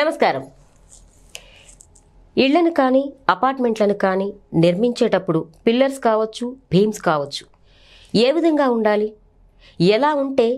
నమస్కారం ఇళ్లను కానీ అపార్ట్మెంట్లను కానీ నిర్మించేటప్పుడు పిల్లర్స్ కావచ్చు భీమ్స్ కావచ్చు ఏ విధంగా ఉండాలి ఎలా ఉంటే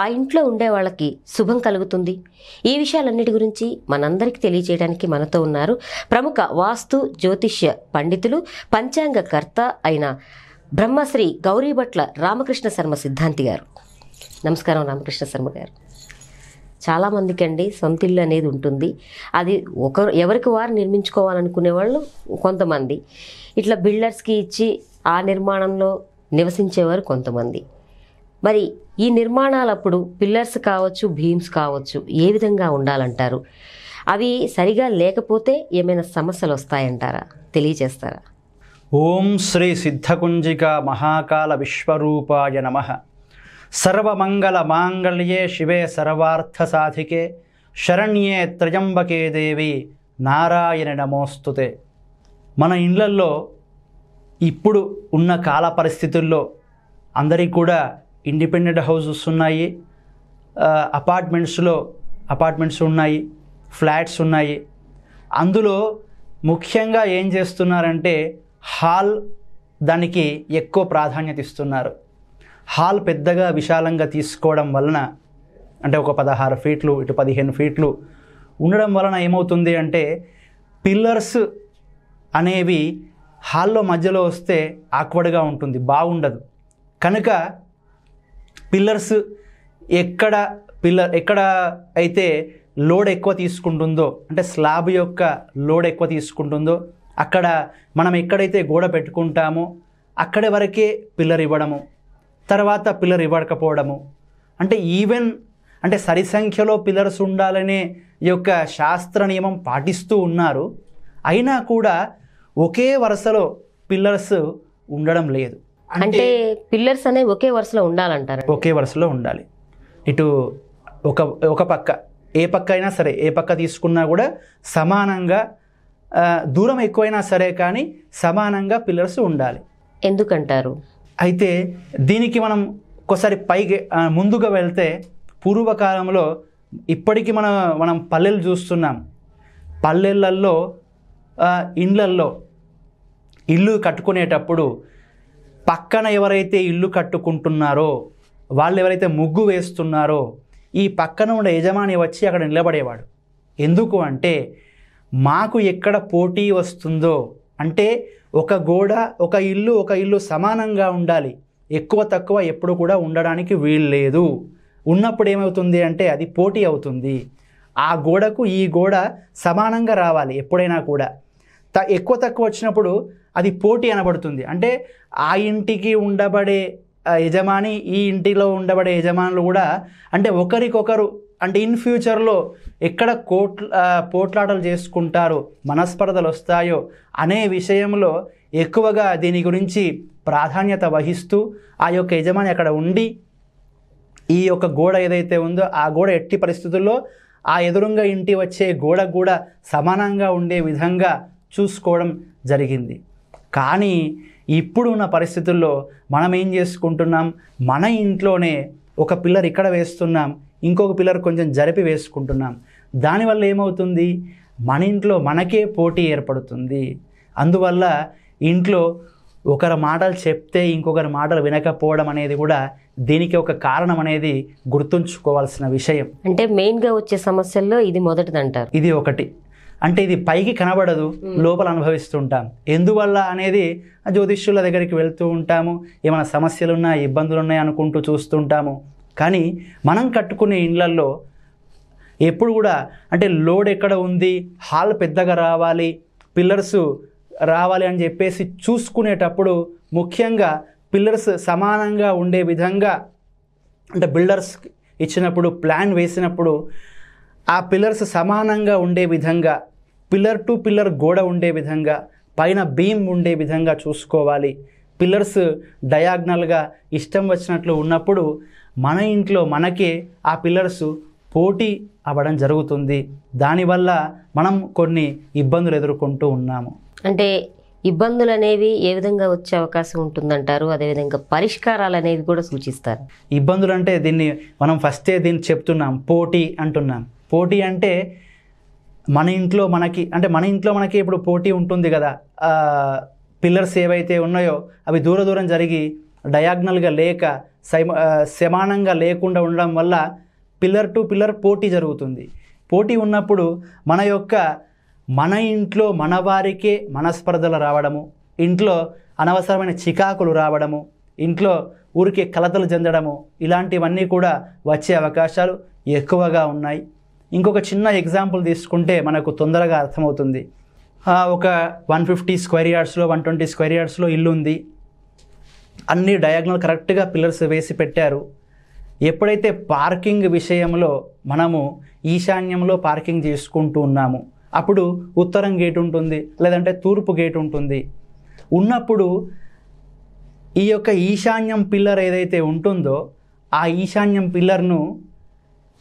ఆ ఇంట్లో ఉండే వాళ్ళకి శుభం కలుగుతుంది ఈ విషయాలన్నిటి గురించి మనందరికీ తెలియజేయడానికి మనతో ఉన్నారు ప్రముఖ వాస్తు జ్యోతిష్య పండితులు పంచాంగకర్త అయిన బ్రహ్మశ్రీ గౌరీభట్ల రామకృష్ణ శర్మ సిద్ధాంతి గారు నమస్కారం రామకృష్ణ శర్మ గారు చాలామందికి అండి సొంత ఇల్లు అనేది ఉంటుంది అది ఒకరు ఎవరికి వారు నిర్మించుకోవాలనుకునే వాళ్ళు కొంతమంది ఇట్లా బిల్డర్స్కి ఇచ్చి ఆ నిర్మాణంలో నివసించేవారు కొంతమంది మరి ఈ నిర్మాణాలప్పుడు పిల్లర్స్ కావచ్చు భీమ్స్ కావచ్చు ఏ విధంగా ఉండాలంటారు అవి సరిగా లేకపోతే ఏమైనా సమస్యలు వస్తాయంటారా తెలియజేస్తారా ఓం శ్రీ సిద్ధకుంజిక మహాకాల విశ్వరూపాయ నమ సర్వమంగళ మాంగళ్యే శివే సర్వార్థ సాధికే శరణ్యే త్రయంబకే దేవి నారాయణ నమోస్తుతే మన ఇళ్లల్లో ఇప్పుడు ఉన్న కాల పరిస్థితుల్లో అందరికీ కూడా ఇండిపెండెంట్ హౌసెస్ ఉన్నాయి అపార్ట్మెంట్స్లో అపార్ట్మెంట్స్ ఉన్నాయి ఫ్లాట్స్ ఉన్నాయి అందులో ముఖ్యంగా ఏం చేస్తున్నారంటే హాల్ దానికి ఎక్కువ ప్రాధాన్యత ఇస్తున్నారు హాల్ పెద్దగా విశాలంగా తీసుకోవడం వలన అంటే ఒక పదహారు ఫీట్లు ఇటు పదిహేను ఫీట్లు ఉండడం వలన ఏమవుతుంది అంటే పిల్లర్స్ అనేవి హాల్లో మధ్యలో వస్తే ఆక్వర్డ్గా ఉంటుంది బాగుండదు కనుక పిల్లర్స్ ఎక్కడ పిల్లర్ ఎక్కడ అయితే లోడ్ ఎక్కువ తీసుకుంటుందో అంటే స్లాబ్ యొక్క లోడ్ ఎక్కువ తీసుకుంటుందో అక్కడ మనం ఎక్కడైతే గోడ పెట్టుకుంటామో అక్కడి వరకే పిల్లర్ ఇవ్వడము తర్వాత పిల్లర్ ఇవ్వకపోవడము అంటే ఈవెన్ అంటే సరి సంఖ్యలో పిల్లర్స్ ఉండాలనే ఈ యొక్క శాస్త్ర నియమం పాటిస్తూ ఉన్నారు అయినా కూడా ఒకే వరుసలో పిల్లర్స్ ఉండడం లేదు అంటే పిల్లర్స్ అనేవి ఒకే వరుసలో ఉండాలంటారు ఒకే వరుసలో ఉండాలి ఇటు ఒక ఒక పక్క ఏ పక్క అయినా సరే ఏ పక్క తీసుకున్నా కూడా సమానంగా దూరం ఎక్కువైనా సరే కానీ సమానంగా పిల్లర్స్ ఉండాలి ఎందుకంటారు అయితే దీనికి మనం ఒకసారి పైకి ముందుగా వెళ్తే పూర్వకాలంలో ఇప్పటికీ మనం మనం పల్లెలు చూస్తున్నాం పల్లెళ్ళల్లో ఇండ్లల్లో ఇల్లు కట్టుకునేటప్పుడు పక్కన ఎవరైతే ఇల్లు కట్టుకుంటున్నారో వాళ్ళు ఎవరైతే ముగ్గు వేస్తున్నారో ఈ పక్కన ఉన్న యజమాని వచ్చి అక్కడ నిలబడేవాడు ఎందుకు అంటే మాకు ఎక్కడ పోటీ వస్తుందో అంటే ఒక గోడ ఒక ఇల్లు ఒక ఇల్లు సమానంగా ఉండాలి ఎక్కువ తక్కువ ఎప్పుడు కూడా ఉండడానికి వీలు లేదు ఉన్నప్పుడు ఏమవుతుంది అంటే అది పోటీ అవుతుంది ఆ గోడకు ఈ గోడ సమానంగా రావాలి ఎప్పుడైనా కూడా త ఎక్కువ తక్కువ వచ్చినప్పుడు అది పోటీ అనబడుతుంది అంటే ఆ ఇంటికి ఉండబడే యజమాని ఈ ఇంటిలో ఉండబడే యజమానులు కూడా అంటే ఒకరికొకరు అంటే ఇన్ ఫ్యూచర్లో ఎక్కడ కోట్ పోట్లాటలు చేసుకుంటారో మనస్పర్ధలు వస్తాయో అనే విషయంలో ఎక్కువగా దీని గురించి ప్రాధాన్యత వహిస్తూ ఆ యొక్క యజమాని అక్కడ ఉండి ఈ యొక్క గోడ ఏదైతే ఉందో ఆ గోడ ఎట్టి పరిస్థితుల్లో ఆ ఎదురుంగా ఇంటి వచ్చే గోడ కూడా సమానంగా ఉండే విధంగా చూసుకోవడం జరిగింది కానీ ఇప్పుడున్న పరిస్థితుల్లో మనం ఏం చేసుకుంటున్నాం మన ఇంట్లోనే ఒక పిల్లర్ ఇక్కడ వేస్తున్నాం ఇంకొక పిల్లర్ కొంచెం జరిపి వేసుకుంటున్నాం దానివల్ల ఏమవుతుంది మన ఇంట్లో మనకే పోటీ ఏర్పడుతుంది అందువల్ల ఇంట్లో ఒకరి మాటలు చెప్తే ఇంకొకరి మాటలు వినకపోవడం అనేది కూడా దీనికి ఒక కారణం అనేది గుర్తుంచుకోవాల్సిన విషయం అంటే మెయిన్గా వచ్చే సమస్యల్లో ఇది మొదటిది అంటారు ఇది ఒకటి అంటే ఇది పైకి కనబడదు లోపల అనుభవిస్తుంటాం ఎందువల్ల అనేది జ్యోతిష్యుల దగ్గరికి వెళ్తూ ఉంటాము ఏమైనా సమస్యలున్నా ఉన్నాయి అనుకుంటూ చూస్తుంటాము కానీ మనం కట్టుకునే ఇండ్లల్లో ఎప్పుడు కూడా అంటే లోడ్ ఎక్కడ ఉంది హాల్ పెద్దగా రావాలి పిల్లర్స్ రావాలి అని చెప్పేసి చూసుకునేటప్పుడు ముఖ్యంగా పిల్లర్స్ సమానంగా ఉండే విధంగా అంటే బిల్డర్స్ ఇచ్చినప్పుడు ప్లాన్ వేసినప్పుడు ఆ పిల్లర్స్ సమానంగా ఉండే విధంగా పిల్లర్ టు పిల్లర్ గోడ ఉండే విధంగా పైన బీమ్ ఉండే విధంగా చూసుకోవాలి పిల్లర్స్ డయాగ్నల్గా ఇష్టం వచ్చినట్లు ఉన్నప్పుడు మన ఇంట్లో మనకే ఆ పిల్లర్స్ పోటీ అవ్వడం జరుగుతుంది దానివల్ల మనం కొన్ని ఇబ్బందులు ఎదుర్కొంటూ ఉన్నాము అంటే ఇబ్బందులు అనేవి ఏ విధంగా వచ్చే అవకాశం ఉంటుందంటారు అదేవిధంగా పరిష్కారాలు అనేవి కూడా సూచిస్తారు ఇబ్బందులు అంటే దీన్ని మనం ఫస్టే దీన్ని చెప్తున్నాం పోటీ అంటున్నాం పోటీ అంటే మన ఇంట్లో మనకి అంటే మన ఇంట్లో మనకి ఇప్పుడు పోటీ ఉంటుంది కదా పిల్లర్స్ ఏవైతే ఉన్నాయో అవి దూర దూరం జరిగి డయాగ్నల్గా లేక సమానంగా లేకుండా ఉండడం వల్ల పిల్లర్ టు పిల్లర్ పోటీ జరుగుతుంది పోటీ ఉన్నప్పుడు మన యొక్క మన ఇంట్లో మన వారికే మనస్పర్ధలు రావడము ఇంట్లో అనవసరమైన చికాకులు రావడము ఇంట్లో ఊరికే కలతలు చెందడము ఇలాంటివన్నీ కూడా వచ్చే అవకాశాలు ఎక్కువగా ఉన్నాయి ఇంకొక చిన్న ఎగ్జాంపుల్ తీసుకుంటే మనకు తొందరగా అర్థమవుతుంది ఒక వన్ ఫిఫ్టీ స్క్వేర్ యార్డ్స్లో వన్ ట్వంటీ స్క్వేర్ యార్డ్స్లో ఇల్లు ఉంది అన్ని డయాగ్నల్ కరెక్ట్గా పిల్లర్స్ వేసి పెట్టారు ఎప్పుడైతే పార్కింగ్ విషయంలో మనము ఈశాన్యంలో పార్కింగ్ చేసుకుంటూ ఉన్నాము అప్పుడు ఉత్తరం గేట్ ఉంటుంది లేదంటే తూర్పు గేట్ ఉంటుంది ఉన్నప్పుడు ఈ యొక్క ఈశాన్యం పిల్లర్ ఏదైతే ఉంటుందో ఆ ఈశాన్యం పిల్లర్ను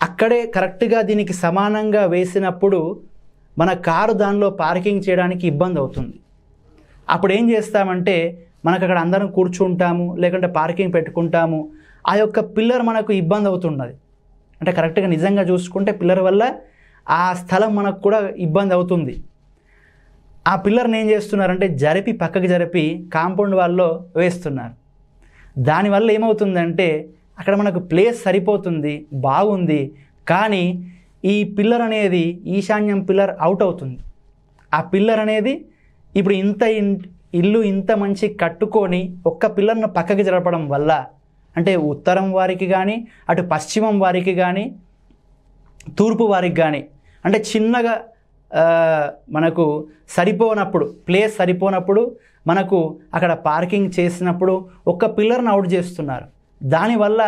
అక్కడే కరెక్ట్గా దీనికి సమానంగా వేసినప్పుడు మన కారు దానిలో పార్కింగ్ చేయడానికి ఇబ్బంది అవుతుంది అప్పుడు ఏం చేస్తామంటే మనకు అక్కడ అందరం కూర్చుంటాము లేకుంటే పార్కింగ్ పెట్టుకుంటాము ఆ యొక్క పిల్లర్ మనకు ఇబ్బంది అవుతున్నది అంటే కరెక్ట్గా నిజంగా చూసుకుంటే పిల్లర్ వల్ల ఆ స్థలం మనకు కూడా ఇబ్బంది అవుతుంది ఆ పిల్లర్ని ఏం చేస్తున్నారంటే జరిపి పక్కకి జరిపి కాంపౌండ్ వాళ్ళలో వేస్తున్నారు దానివల్ల ఏమవుతుందంటే అక్కడ మనకు ప్లేస్ సరిపోతుంది బాగుంది కానీ ఈ పిల్లర్ అనేది ఈశాన్యం పిల్లర్ అవుట్ అవుతుంది ఆ పిల్లర్ అనేది ఇప్పుడు ఇంత ఇల్లు ఇంత మంచి కట్టుకొని ఒక్క పిల్లర్ను పక్కకి జరపడం వల్ల అంటే ఉత్తరం వారికి కానీ అటు పశ్చిమం వారికి కానీ తూర్పు వారికి కానీ అంటే చిన్నగా మనకు సరిపోనప్పుడు ప్లేస్ సరిపోనప్పుడు మనకు అక్కడ పార్కింగ్ చేసినప్పుడు ఒక్క పిల్లర్ని అవుట్ చేస్తున్నారు దానివల్ల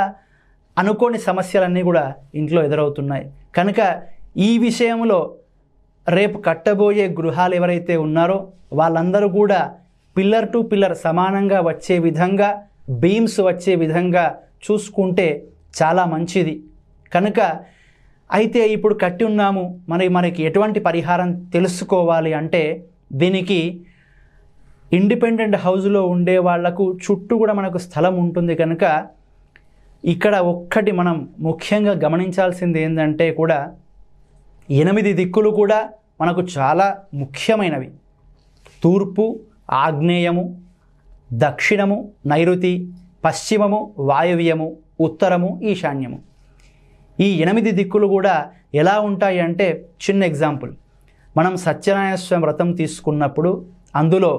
అనుకోని సమస్యలన్నీ కూడా ఇంట్లో ఎదురవుతున్నాయి కనుక ఈ విషయంలో రేపు కట్టబోయే గృహాలు ఎవరైతే ఉన్నారో వాళ్ళందరూ కూడా పిల్లర్ టు పిల్లర్ సమానంగా వచ్చే విధంగా బీమ్స్ వచ్చే విధంగా చూసుకుంటే చాలా మంచిది కనుక అయితే ఇప్పుడు కట్టి ఉన్నాము మరి మనకి ఎటువంటి పరిహారం తెలుసుకోవాలి అంటే దీనికి ఇండిపెండెంట్ హౌస్లో ఉండే వాళ్లకు చుట్టూ కూడా మనకు స్థలం ఉంటుంది కనుక ఇక్కడ ఒక్కటి మనం ముఖ్యంగా గమనించాల్సింది ఏంటంటే కూడా ఎనిమిది దిక్కులు కూడా మనకు చాలా ముఖ్యమైనవి తూర్పు ఆగ్నేయము దక్షిణము నైరుతి పశ్చిమము వాయువ్యము ఉత్తరము ఈశాన్యము ఈ ఎనిమిది దిక్కులు కూడా ఎలా ఉంటాయి అంటే చిన్న ఎగ్జాంపుల్ మనం సత్యనారాయణ స్వామి వ్రతం తీసుకున్నప్పుడు అందులో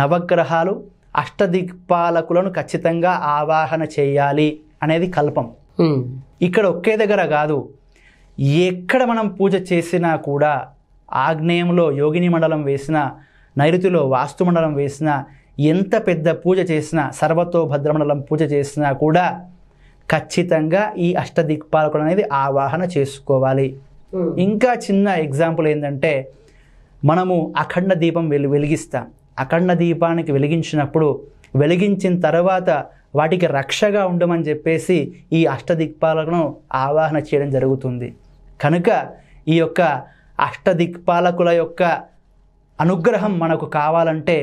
నవగ్రహాలు అష్టదిక్పాలకులను ఖచ్చితంగా ఆవాహన చేయాలి అనేది కల్పం ఇక్కడ ఒకే దగ్గర కాదు ఎక్కడ మనం పూజ చేసినా కూడా ఆగ్నేయంలో యోగిని మండలం వేసినా నైరుతిలో వాస్తు మండలం వేసినా ఎంత పెద్ద పూజ చేసినా సర్వతో మండలం పూజ చేసినా కూడా ఖచ్చితంగా ఈ అష్టదిక్పాలకుడు అనేది ఆవాహన చేసుకోవాలి ఇంకా చిన్న ఎగ్జాంపుల్ ఏంటంటే మనము అఖండ దీపం వెలి వెలిగిస్తాం అఖండ దీపానికి వెలిగించినప్పుడు వెలిగించిన తర్వాత వాటికి రక్షగా ఉండమని చెప్పేసి ఈ అష్టదిక్పాలకును ఆవాహన చేయడం జరుగుతుంది కనుక ఈ యొక్క అష్టదిక్పాలకుల యొక్క అనుగ్రహం మనకు కావాలంటే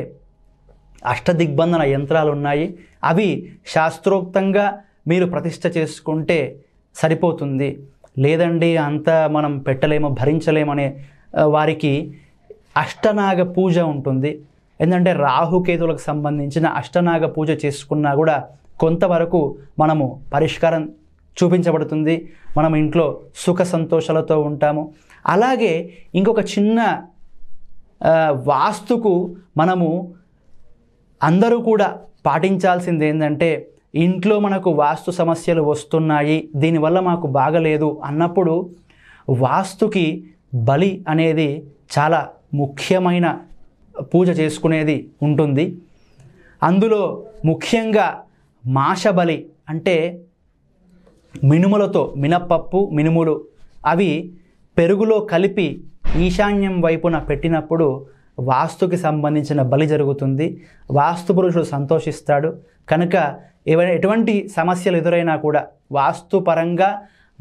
అష్టదిగ్బంధన యంత్రాలు ఉన్నాయి అవి శాస్త్రోక్తంగా మీరు ప్రతిష్ట చేసుకుంటే సరిపోతుంది లేదండి అంతా మనం పెట్టలేము భరించలేమనే వారికి అష్టనాగ పూజ ఉంటుంది ఎందుకంటే రాహుకేతులకు సంబంధించిన అష్టనాగ పూజ చేసుకున్నా కూడా కొంతవరకు మనము పరిష్కారం చూపించబడుతుంది మనం ఇంట్లో సుఖ సంతోషాలతో ఉంటాము అలాగే ఇంకొక చిన్న వాస్తుకు మనము అందరూ కూడా పాటించాల్సింది ఏంటంటే ఇంట్లో మనకు వాస్తు సమస్యలు వస్తున్నాయి దీనివల్ల మాకు బాగలేదు అన్నప్పుడు వాస్తుకి బలి అనేది చాలా ముఖ్యమైన పూజ చేసుకునేది ఉంటుంది అందులో ముఖ్యంగా మాషబలి అంటే మినుములతో మినప్పప్పు మినుములు అవి పెరుగులో కలిపి ఈశాన్యం వైపున పెట్టినప్పుడు వాస్తుకి సంబంధించిన బలి జరుగుతుంది వాస్తు పురుషుడు సంతోషిస్తాడు కనుక ఏవైనా ఎటువంటి సమస్యలు ఎదురైనా కూడా వాస్తుపరంగా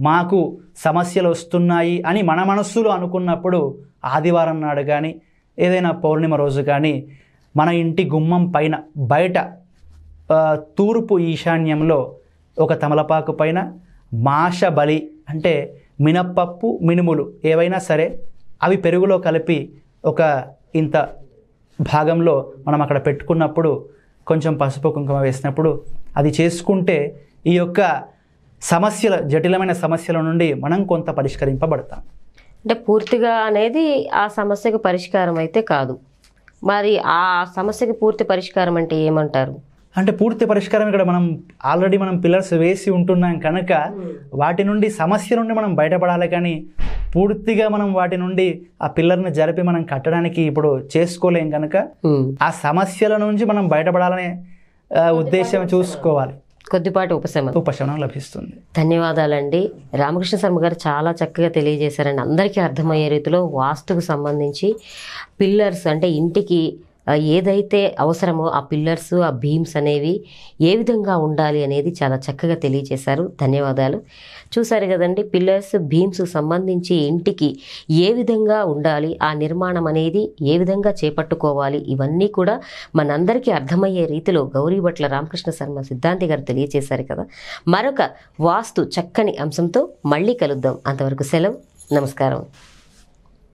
మాకు సమస్యలు వస్తున్నాయి అని మన మనస్సులో అనుకున్నప్పుడు ఆదివారం నాడు కానీ ఏదైనా పౌర్ణిమ రోజు కానీ మన ఇంటి గుమ్మం పైన బయట తూర్పు ఈశాన్యంలో ఒక తమలపాకు పైన మాష బలి అంటే మినప్పప్పు మినుములు ఏవైనా సరే అవి పెరుగులో కలిపి ఒక ఇంత భాగంలో మనం అక్కడ పెట్టుకున్నప్పుడు కొంచెం పసుపు కుంకుమ వేసినప్పుడు అది చేసుకుంటే ఈ యొక్క సమస్యల జటిలమైన సమస్యల నుండి మనం కొంత పరిష్కరింపబడతాం అంటే పూర్తిగా అనేది ఆ సమస్యకు పరిష్కారం అయితే కాదు మరి ఆ సమస్యకి పూర్తి పరిష్కారం అంటే ఏమంటారు అంటే పూర్తి పరిష్కారం ఇక్కడ మనం ఆల్రెడీ మనం పిల్లర్స్ వేసి ఉంటున్నాం కనుక hmm. వాటి నుండి సమస్య నుండి మనం బయటపడాలి కానీ పూర్తిగా మనం వాటి నుండి ఆ పిల్లర్ని జరిపి మనం కట్టడానికి ఇప్పుడు చేసుకోలేం కనుక hmm. ఆ సమస్యల నుంచి మనం బయటపడాలనే ఉద్దేశం చూసుకోవాలి కొద్దిపాటి ఉపశమనం ఉపశమనం లభిస్తుంది ధన్యవాదాలండి రామకృష్ణ శర్మ గారు చాలా చక్కగా తెలియజేశారండి అందరికీ అర్థమయ్యే రీతిలో వాస్తుకు సంబంధించి పిల్లర్స్ అంటే ఇంటికి ఏదైతే అవసరమో ఆ పిల్లర్స్ ఆ బీమ్స్ అనేవి ఏ విధంగా ఉండాలి అనేది చాలా చక్కగా తెలియజేశారు ధన్యవాదాలు చూశారు కదండి పిల్లర్స్ బీమ్స్ సంబంధించి ఇంటికి ఏ విధంగా ఉండాలి ఆ నిర్మాణం అనేది ఏ విధంగా చేపట్టుకోవాలి ఇవన్నీ కూడా మనందరికీ అర్థమయ్యే రీతిలో గౌరీభట్ల రామకృష్ణ శర్మ సిద్ధాంతి గారు తెలియజేశారు కదా మరొక వాస్తు చక్కని అంశంతో మళ్ళీ కలుద్దాం అంతవరకు సెలవు నమస్కారం